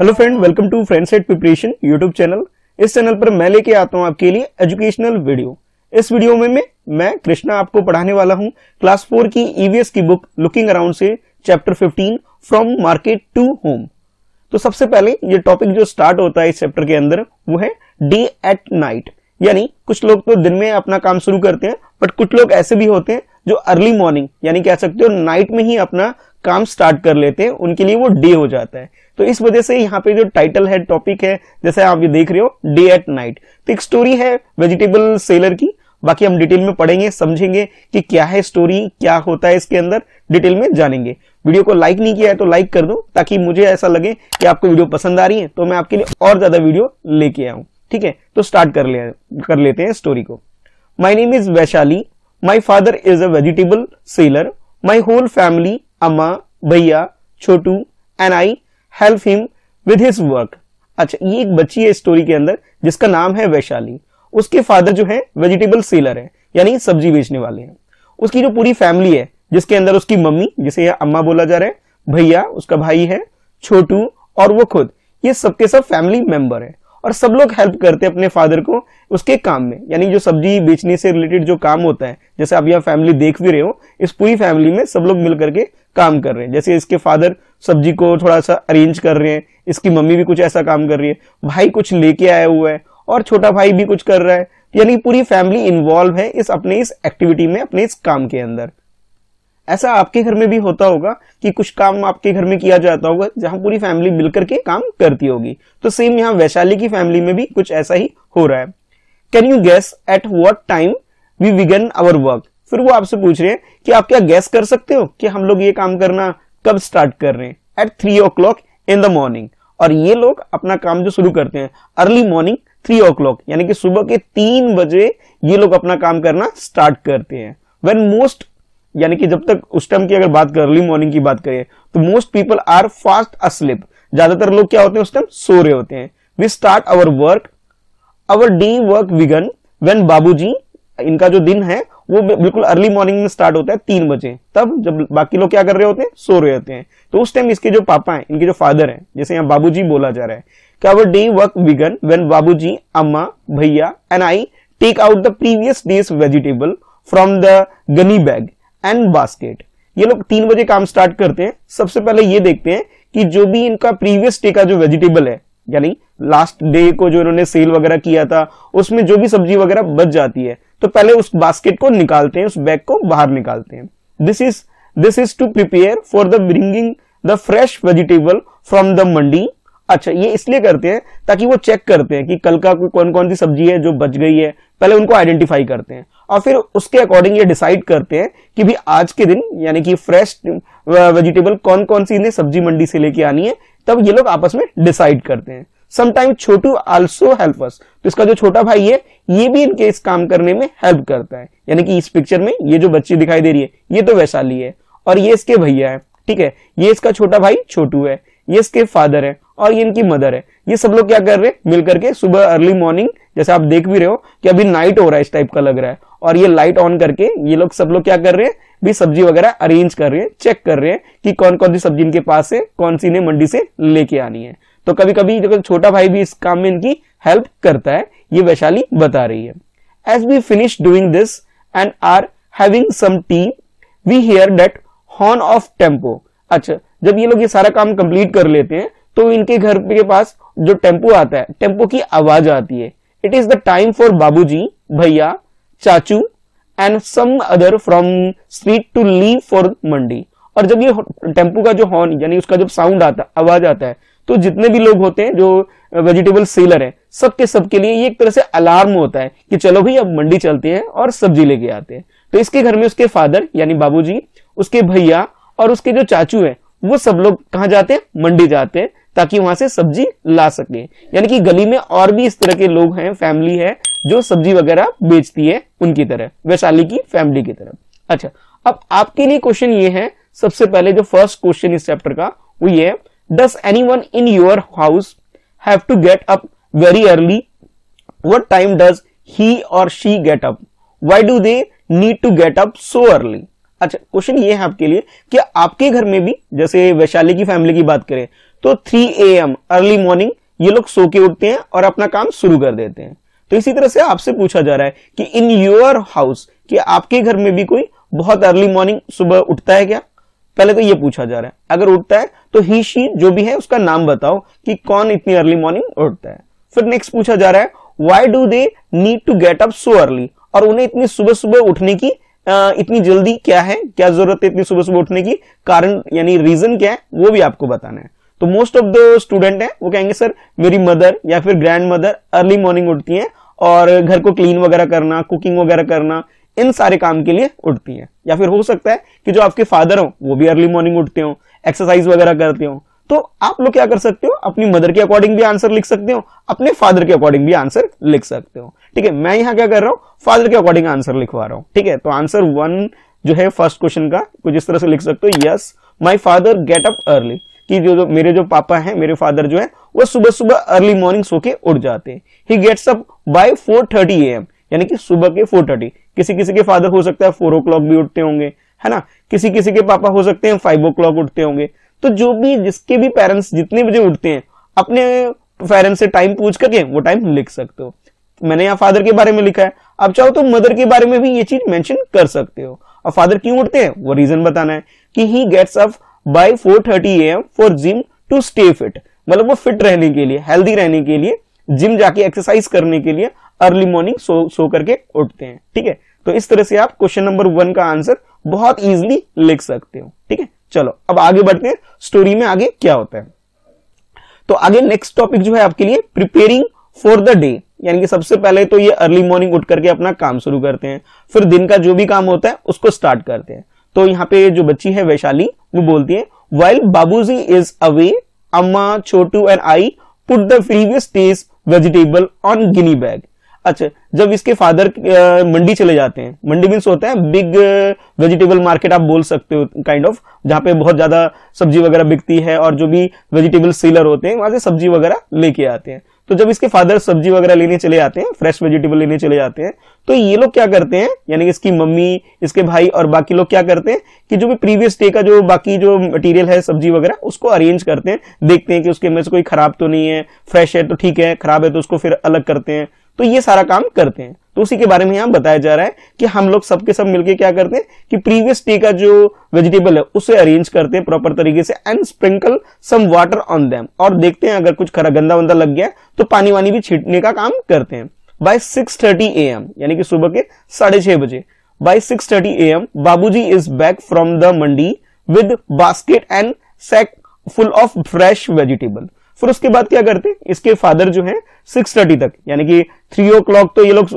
hello friend welcome to friend set preparation YouTube channel इस channel पर मैं लेके आता हूं आपके लिए एजुकेशनल वीडियो इस वीडियो में मैं मैं कृष्णा आपको पढ़ाने वाला हूं क्लास फोर की ईवीएस e की बुक लुकिंग अराउंड से chapter fifteen from market to home तो सबसे पहले ये टॉपिक जो स्टार्ट होता है इस चैप्टर के अंदर वो है डे एट नाइट यानी कुछ लोग तो दिन में अपना काम शुरू करते हैं बट कुछ लोग ऐसे भी होते हैं जो अर्ली मॉर्निंग यानी कह सकते हो नाइट में ही अपना काम स्टार्ट कर लेते हैं उनके लिए वो डे हो जाता है तो इस वजह से यहाँ पे जो टाइटल है टॉपिक है जैसे आप ये देख रहे हो डे एट नाइट तो एक स्टोरी है वेजिटेबल सेलर की बाकी हम डिटेल में पढ़ेंगे समझेंगे कि क्या है स्टोरी क्या होता है इसके अंदर डिटेल में जानेंगे वीडियो को लाइक नहीं किया है तो लाइक कर दो ताकि मुझे ऐसा लगे कि आपको वीडियो पसंद आ रही है तो मैं आपके लिए और ज्यादा वीडियो लेके आऊं ठीक है तो स्टार्ट कर ले कर लेते हैं स्टोरी को my name is Vaishali my father is a vegetable seller my whole family अम्मा भैया Chhotu and I help him with his work अच्छा ये एक बच्ची है स्टोरी के अंदर जिसका नाम है वैशाली उसके फादर जो है वेजिटेबल सेलर है यानी सब्जी बेचने वाले हैं उसकी जो पूरी फैमिली है जिसके अंदर उसकी मम्मी जिसे अम्मा बोला जा रहा है भैया उसका भाई है छोटू और वो खुद ये सबके सब फैमिली मेंबर है और सब लोग हेल्प करते हैं अपने फादर को उसके काम में यानी जो सब्जी बेचने से रिलेटेड जो काम होता है जैसे आप यहाँ फैमिली देख भी रहे हो इस पूरी फैमिली में सब लोग मिलकर के काम कर रहे हैं जैसे इसके फादर सब्जी को थोड़ा सा अरेंज कर रहे हैं इसकी मम्मी भी कुछ ऐसा काम कर रही है भाई कुछ लेके आया हुआ है और छोटा भाई भी कुछ कर रहा है यानी पूरी फैमिली इन्वॉल्व है इस अपने इस एक्टिविटी में अपने इस काम के अंदर ऐसा आपके घर में भी होता होगा कि कुछ काम आपके घर में किया जाता होगा जहां पूरी फैमिली मिलकर के काम करती होगी तो सेम यहाँ वैशाली की फैमिली में भी कुछ ऐसा ही हो रहा है can you guess at what time we विगन अवर वर्क फिर वो आपसे पूछ रहे हैं कि आप क्या गैस कर सकते हो कि हम लोग ये काम करना कब स्टार्ट कर रहे हैं at three o in the morning और ये लोग अपना काम जो शुरू करते हैं early morning three o'clock यानी कि सुबह के तीन बजे ये लोग अपना काम करना स्टार्ट करते हैं वेन मोस्ट यानी कि जब तक उस टाइम की अगर बात करें अर्ली मॉर्निंग की बात करें तो most people are fast asleep ज्यादातर लोग क्या होते हैं उस टाइम सो रहे होते हैं we start our work our day work विगन वेन बाबू इनका जो दिन है वो बिल्कुल अर्ली मॉर्निंग में स्टार्ट होता है तीन बजे तब जब बाकी लोग क्या कर रहे होते हैं सो रहे होते हैं तो उस टाइम इसके जो पापा हैं इनके जो फादर हैं जैसे यहाँ बाबू बोला जा रहा है our day work begin when Babuji अम्मा भैया and I take out the previous days vegetable from the gunny bag and basket ये लोग तीन बजे काम स्टार्ट करते हैं सबसे पहले ये देखते हैं कि जो भी इनका प्रीवियस डे का जो वेजिटेबल है यानी लास्ट डे को जो इन्होंने सेल वगैरह किया था उसमें जो भी सब्जी वगैरह बच जाती है तो पहले उस बास्केट को निकालते हैं उस बैग को बाहर निकालते हैं this is this is to prepare for the bringing the fresh vegetable from the mandi अच्छा ये इसलिए करते हैं ताकि वो चेक करते हैं कि कल का कौन कौन सी सब्जी है जो बच गई है पहले उनको आइडेंटिफाई करते हैं और फिर उसके अकॉर्डिंग ये डिसाइड करते हैं कि भी आज के दिन यानी कि फ्रेश वेजिटेबल कौन कौन सी इन्हें सब्जी मंडी से लेके आनी है तब ये लोग आपस में डिसाइड करते हैं sometime Chhotu also help us तो इसका जो छोटा भाई है ये भी इनके इस काम करने में हेल्प करता है यानी कि इस पिक्चर में ये जो बच्ची दिखाई दे रही है ये तो वैशाली है और ये इसके भैया है ठीक है ये इसका छोटा भाई छोटू है ये इसके फादर है और ये इनकी मदर है ये सब लोग क्या कर रहे हैं मिलकर के सुबह अर्ली मॉर्निंग जैसे आप देख भी रहे हो कि अभी नाइट हो रहा है इस टाइप का लग रहा है और ये लाइट ऑन करके ये लोग सब लोग क्या कर रहे हैं भी सब्जी वगैरह अरेंज कर रहे हैं चेक कर रहे हैं कि कौन कौन सी सब्जी इनके पास है कौन सी इन्हें मंडी से लेके आनी है तो कभी कभी छोटा भाई भी इस काम में इनकी हेल्प करता है ये वैशाली बता रही है as we finish doing this and are having some tea we hear that horn of tempo अच्छा जब ये लोग ये सारा काम कंप्लीट कर लेते हैं तो इनके घर के पास जो टेम्पो आता है टेम्पो की आवाज आती है it is the time for Babu भैया चाचू and some other from street to leave for mandi और जब ये टेम्पो का जो हॉर्न यानी उसका जब साउंड आता आवाज आता है तो जितने भी लोग होते हैं जो वेजिटेबल सेलर है सबके सबके लिए ये एक तरह से अलार्म होता है कि चलो भाई अब मंडी चलते हैं और सब्जी लेके आते हैं तो इसके घर में उसके फादर यानी बाबूजी उसके भैया और उसके जो चाचू हैं वो सब लोग कहा जाते हैं मंडी जाते हैं ताकि वहां से सब्जी ला सके यानी कि गली में और भी इस तरह के लोग हैं फैमिली है जो सब्जी वगैरह बेचती है उनकी तरह वैशाली की फैमिली की तरफ अच्छा अब आपके लिए क्वेश्चन ये है सबसे पहले जो फर्स्ट क्वेश्चन इस चैप्टर का वो ये है does anyone in your house have to get up very early what time does he और she get up why do they need to get up so early अच्छा question ये है आपके लिए कि आपके घर में भी जैसे वैशाली की फैमिली की बात करें तो 3 एम अर्ली मॉर्निंग ये लोग सो के उठते हैं और अपना काम शुरू कर देते हैं तो इसी तरह से आपसे पूछा जा रहा है कि इन योर हाउस कि आपके घर में भी कोई बहुत अर्ली मॉर्निंग सुबह उठता है क्या पहले तो ये पूछा जा रहा है अगर उठता है तो ही शी जो भी है उसका नाम बताओ कि कौन इतनी अर्ली मॉर्निंग उठता है फिर नेक्स्ट पूछा जा रहा है why do they need to get up so early और उन्हें इतनी सुबह सुबह उठने की इतनी जल्दी क्या है क्या जरूरत है इतनी सुबह सुबह उठने की कारण यानी रीजन क्या है वो भी आपको बताना है तो मोस्ट ऑफ द स्टूडेंट है वो कहेंगे सर मेरी मदर या फिर ग्रैंड मदर अर्ली मॉर्निंग उठती है और घर को क्लीन वगैरह करना कुकिंग वगैरह करना इन सारे काम के लिए उठती है या फिर हो सकता है कि जो आपके फादर हो वो भी अर्ली मॉर्निंग उठते हो एक्सरसाइज वगैरह करते हो तो आप लोग क्या कर सकते हो अपनी मदर के अकॉर्डिंग भी आंसर लिख सकते हो अपने फादर के अकॉर्डिंग भी आंसर लिख सकते हो ठीक है मैं यहां क्या कर रहा हूं फादर के अकॉर्डिंग आंसर लिखवा रहा हूं ठीक है तो आंसर वन जो है फर्स्ट क्वेश्चन का कुछ इस तरह से लिख सकते हो yes my father get up early कि जो, जो मेरे जो पापा हैं मेरे फादर जो है वो सुबह सुबह अर्ली मॉर्निंग सो के उठ जाते हैं he gets up by four thirty A M यानी कि सुबह के फोर थर्टी किसी किसी के फादर हो सकता है फोर ओ क्लॉक भी उठते होंगे है ना किसी किसी के पापा हो सकते हैं फाइव ओ क्लॉक उठते होंगे तो जो भी जिसके भी पेरेंट्स जितने बजे उठते हैं अपने पेरेंट्स से टाइम पूछ करके वो टाइम लिख सकते हो मैंने यहाँ फादर के बारे में लिखा है आप चाहो तो मदर के बारे में भी ये चीज मेंशन कर सकते हो और फादर क्यों उठते हैं वो रीजन बताना है कि he gets up by 4:30 thirty M for gym to stay fit मतलब वो फिट रहने के लिए हेल्दी रहने के लिए जिम जाके एक्सरसाइज करने के लिए अर्ली मॉर्निंग सो सो करके उठते हैं ठीक है तो इस तरह से आप क्वेश्चन नंबर वन का आंसर बहुत ईजिली लिख सकते हो ठीक है चलो अब आगे बढ़ते हैं स्टोरी में आगे क्या होता है तो आगे नेक्स्ट टॉपिक जो है आपके लिए प्रिपेयरिंग फॉर द डे यानी कि सबसे पहले तो ये अर्ली मॉर्निंग उठ करके अपना काम शुरू करते हैं फिर दिन का जो भी काम होता है उसको स्टार्ट करते हैं तो यहाँ पे जो बच्ची है वैशाली वो बोलती है वाइल बाबूजी इज अवे अम्मा Chhotu and I put the previous days vegetable on gunny bag अच्छा जब इसके फादर मंडी चले जाते हैं मंडी मीन्स होते हैं बिग वेजिटेबल मार्केट आप बोल सकते हो काइंड ऑफ जहां पे बहुत ज्यादा सब्जी वगैरह बिकती है और जो भी वेजिटेबल सेलर होते हैं वहां से सब्जी वगैरह लेके आते हैं तो जब इसके फादर सब्जी वगैरह लेने चले जाते हैं फ्रेश वेजिटेबल लेने चले जाते हैं तो ये लोग क्या करते हैं यानी कि इसकी मम्मी इसके भाई और बाकी लोग क्या करते हैं कि जो भी प्रीवियस डे का जो बाकी जो मटेरियल है सब्जी वगैरह उसको अरेंज करते हैं देखते हैं कि उसके में से कोई खराब तो नहीं है फ्रेश है तो ठीक है खराब है तो उसको फिर अलग करते हैं तो ये सारा काम करते हैं तो उसी के बारे में यहां बताया जा रहा है कि हम लोग सबके सब मिलके क्या करते हैं कि प्रीवियस डे का जो वेजिटेबल है उसे अरेंज करते हैं प्रॉपर तरीके से and sprinkle some water on them और देखते हैं अगर कुछ खरा गंदा वंदा लग गया तो पानी वानी भी छिटने का काम करते हैं by six thirty A M यानी कि सुबह के साढ़े छह बजे by six thirty A M Babu ji is back from the mandi with basket and sack full of fresh vegetable फिर उसके बाद क्या करते हैं इसके फादर जो है सिक्स थर्टी तक यानी कि थ्री ओ क्लॉक तो ये लोग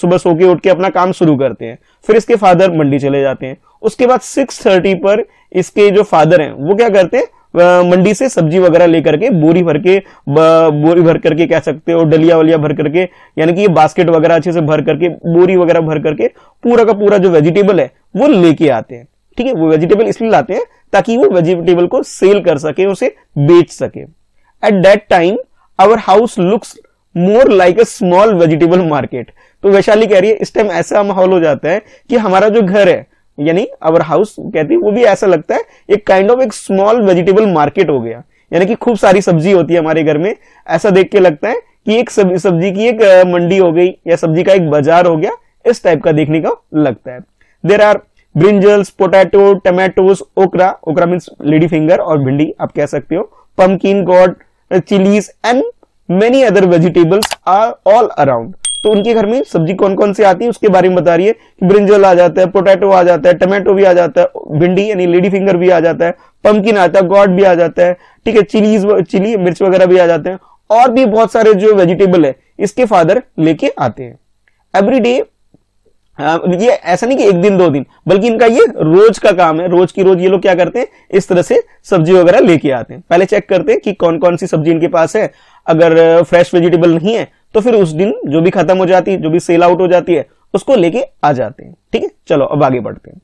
सुबह सो के उठ के अपना काम शुरू करते हैं फिर इसके फादर मंडी चले जाते हैं उसके बाद सिक्स थर्टी पर इसके जो फादर हैं वो क्या करते हैं मंडी से सब्जी वगैरह लेकर के बोरी भर के बोरी भर करके कह सकते हो डलिया वलिया भर करके यानी कि ये बास्केट वगैरह अच्छे से भर करके बोरी वगैरह भर करके पूरा का पूरा जो वेजिटेबल है वो लेके आते हैं ठीक है वो वेजिटेबल इसलिए लाते हैं ताकि वो वेजिटेबल को सेल कर सके उसे बेच सके at that time our house looks more like a small vegetable market तो वैशाली कह रही है इस टाइम ऐसा माहौल हो जाता है कि हमारा जो घर है यानी अवर हाउस कहती है वो भी ऐसा लगता है एक काइंड ऑफ एक स्मॉल वेजिटेबल मार्केट हो गया यानी कि खूब सारी सब्जी होती है हमारे घर में ऐसा देख के लगता है कि एक सब्जी की एक मंडी हो गई या सब्जी का एक बाजार हो गया इस टाइप का देखने का लगता है there are brinjals potato tomatoes okra okra means lady finger और भिंडी आप कह सकते हो pumpkin gourd chillies and many other vegetables are all around तो उनके घर में सब्जी कौन कौन सी आती है उसके बारे में बता रही है कि ब्रिंजल आ जाता है पोटैटो आ जाता है टमाटो भी आ जाता है भिंडी यानी लेडी फिंगर भी आ जाता है पम्पकिन आता है गॉड भी आ जाता है ठीक है चिलीज चिली मिर्च वगैरह भी आ जाते हैं और भी बहुत सारे जो वेजिटेबल है इसके फादर लेके आते हैं एवरी डे हाँ, ये ऐसा नहीं कि एक दिन दो दिन बल्कि इनका ये रोज का काम है रोज की रोज ये लोग क्या करते हैं इस तरह से सब्जी वगैरह लेके आते हैं पहले चेक करते हैं कि कौन कौन सी सब्जी इनके पास है अगर फ्रेश वेजिटेबल नहीं है तो फिर उस दिन जो भी खत्म हो जाती है जो भी सेल आउट हो जाती है उसको लेके आ जाते हैं ठीक है चलो अब आगे बढ़ते हैं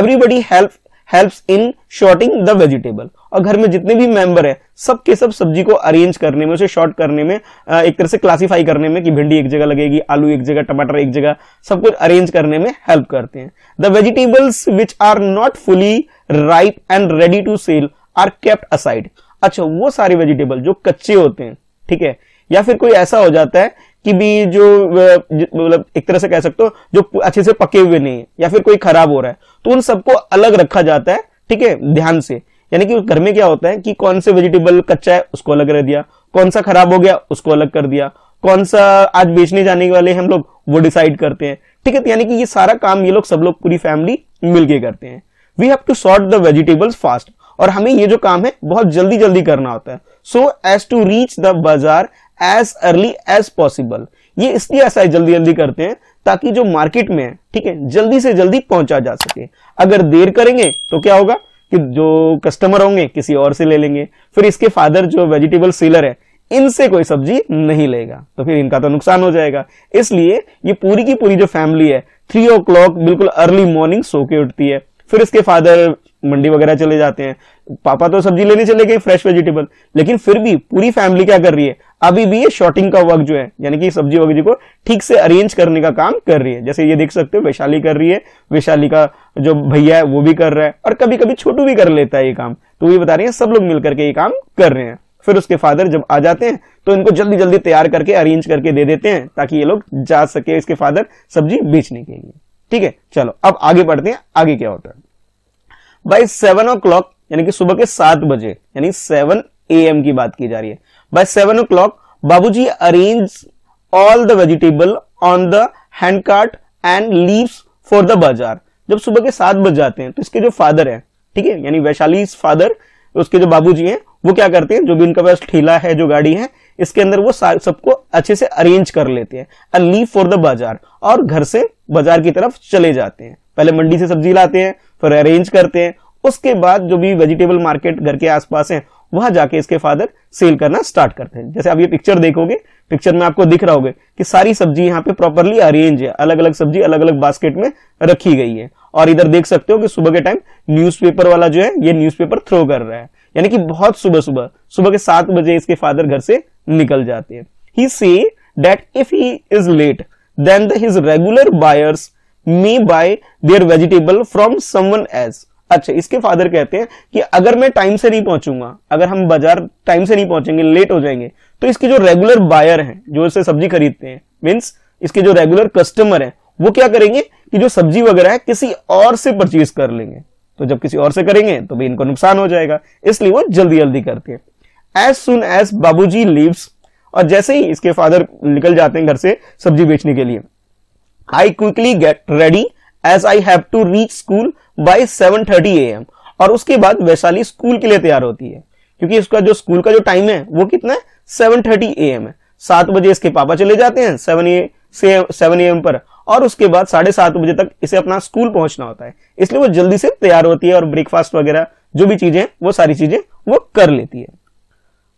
everybody help help in sorting the vegetable और घर में जितने भी मेंबर सबके सब सब्जी सब सब्जी को अरेंज करने में उसे शॉर्ट करने में एक तरह से क्लासिफाई करने में कि भिंडी एक जगह लगेगी आलू एक जगह टमाटर एक जगह सब कुछ अरेंज करने में हेल्प करते हैं the vegetables which are not fully ripe and ready to sell are kept aside अच्छा वो सारे वेजिटेबल जो कच्चे होते हैं ठीक है या फिर कोई ऐसा हो जाता है कि भी जो मतलब एक तरह से कह सकते हो जो अच्छे से पके हुए नहीं है या फिर कोई खराब हो रहा है तो उन सबको अलग रखा जाता है ठीक है ध्यान से यानी कि घर में क्या होता है कि कौन से वेजिटेबल कच्चा है उसको अलग रख दिया कौन सा खराब हो गया उसको अलग कर दिया कौन सा आज बेचने जाने वाले हम लोग वो डिसाइड करते हैं ठीक है तो यानी कि ये सारा काम ये लोग सब लोग पूरी फैमिली मिलके करते हैं we have to sort the vegetables fast और हमें ये जो काम है बहुत जल्दी जल्दी करना होता है so as to reach the bazaar as early as possible ये इसलिए ऐसा है जल्दी जल्दी करते हैं ताकि जो मार्केट में है ठीक है जल्दी से जल्दी पहुंचा जा सके अगर देर करेंगे तो क्या होगा कि जो कस्टमर होंगे किसी और से ले लेंगे फिर इसके फादर जो वेजिटेबल सेलर है इनसे कोई सब्जी नहीं लेगा तो फिर इनका तो नुकसान हो जाएगा इसलिए ये पूरी की पूरी जो फैमिली है थ्री ओ बिल्कुल अर्ली मॉर्निंग सो के उठती है फिर इसके फादर मंडी वगैरह चले जाते हैं पापा तो सब्जी लेने चले गए फ्रेश वेजिटेबल लेकिन फिर भी पूरी फैमिली क्या कर रही है अभी भी ये शॉर्टिंग का वर्क जो है यानी कि सब्जी वगैरह को ठीक से अरेंज करने का काम कर रही है जैसे ये देख सकते हो वैशाली कर रही है वैशाली का जो भैया है वो भी कर रहा है और कभी कभी छोटू भी कर लेता है ये काम तो ये बता रही है सब लोग मिलकर के ये काम कर रहे हैं फिर उसके फादर जब आ जाते हैं तो इनको जल्दी जल्दी तैयार करके अरेंज करके दे देते हैं ताकि ये लोग जा सके इसके फादर सब्जी बेचने के लिए ठीक है चलो अब आगे बढ़ते हैं आगे क्या होता है बाय सेवन ओ क्लॉक यानी कि सुबह के सात बजे यानी सेवन ए एम की बात की जा रही है by seven o'clock Babu ji arrange all the vegetable on the hand cart and leave for the bazaar जब सुबह के सात बज जाते हैं तो इसके जो फादर है ठीक है यानी वैशाली फादर उसके जो जी हैं वो क्या करते हैं जो भी इनका पास ठेला है जो गाड़ी है इसके अंदर वो सबको अच्छे से अरेंज कर लेते हैं लीव फॉर द बाजार और घर से बाजार की तरफ चले जाते हैं पहले मंडी से सब्जी लाते हैं फिर अरेंज करते हैं उसके बाद जो भी वेजिटेबल मार्केट घर के आसपास है वहां जाके इसके फादर सेल करना स्टार्ट करते हैं जैसे आप ये पिक्चर देखोगे पिक्चर में आपको दिख रहा होगा कि सारी सब्जी यहाँ पे प्रॉपरली अरेंज है अलग अलग सब्जी अलग अलग बास्केट में रखी गई है और इधर देख सकते हो कि सुबह के टाइम न्यूज़पेपर वाला जो है ये न्यूज़पेपर थ्रो कर रहा है यानी कि बहुत सुबह सुबह सुबह के सात बजे इसके फादर घर से निकल जाते हैं he says that if he is late then these regular buyers may buy their vegetable from someone else अच्छा इसके फादर कहते हैं कि अगर मैं टाइम से नहीं पहुंचूंगा अगर हम बाजार टाइम से नहीं पहुंचेंगे लेट हो जाएंगे तो इसके जो रेगुलर बायर हैं जो इसे सब्जी खरीदते हैं मीन्स इसके जो रेगुलर कस्टमर हैं वो क्या करेंगे कि जो सब्जी वगैरह है किसी और से परचेज कर लेंगे तो जब किसी और से करेंगे तो भी इनको नुकसान हो जाएगा इसलिए वो जल्दी जल्दी करते हैं as soon as Babu leaves और जैसे ही इसके फादर निकल जाते हैं घर से सब्जी बेचने के लिए I quickly get ready as I have to reach school by 7:30 thirty M और उसके बाद वैशाली स्कूल के लिए तैयार होती है क्योंकि उसका जो स्कूल का जो टाइम है वो कितना है सेवन थर्टी ए एम है सात बजे इसके पापा चले जाते हैं सेवन ए से सेवन एम पर और उसके बाद साढ़े सात बजे तक इसे अपना स्कूल पहुंचना होता है इसलिए वो जल्दी से तैयार होती है और ब्रेकफास्ट वगैरह जो भी चीजें वो सारी चीजें वो कर लेती है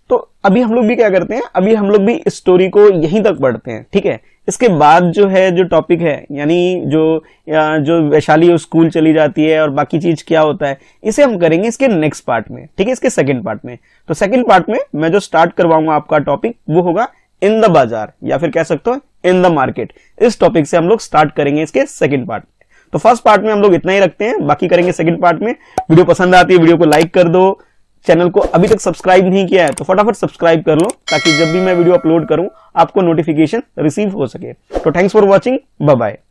तो अभी हम लोग भी क्या करते हैं अभी हम लोग भी स्टोरी को यहीं तक पढ़ते हैं ठीक है इसके बाद जो है जो टॉपिक है यानी जो या जो वैशाली स्कूल चली जाती है और बाकी चीज क्या होता है इसे हम करेंगे इसके नेक्स्ट पार्ट में ठीक है इसके सेकंड पार्ट में तो सेकंड पार्ट में मैं जो स्टार्ट करवाऊंगा आपका टॉपिक वो होगा इन द बाजार या फिर कह सकते हो इन द मार्केट इस टॉपिक से हम लोग स्टार्ट करेंगे इसके सेकेंड पार्ट में तो फर्स्ट पार्ट में हम लोग इतना ही रखते हैं बाकी करेंगे सेकंड पार्ट में वीडियो पसंद आती है वीडियो को लाइक कर दो चैनल को अभी तक सब्सक्राइब नहीं किया है तो फटाफट सब्सक्राइब कर लो ताकि जब भी मैं वीडियो अपलोड करूं आपको नोटिफिकेशन रिसीव हो सके तो थैंक्स फॉर वॉचिंग बाय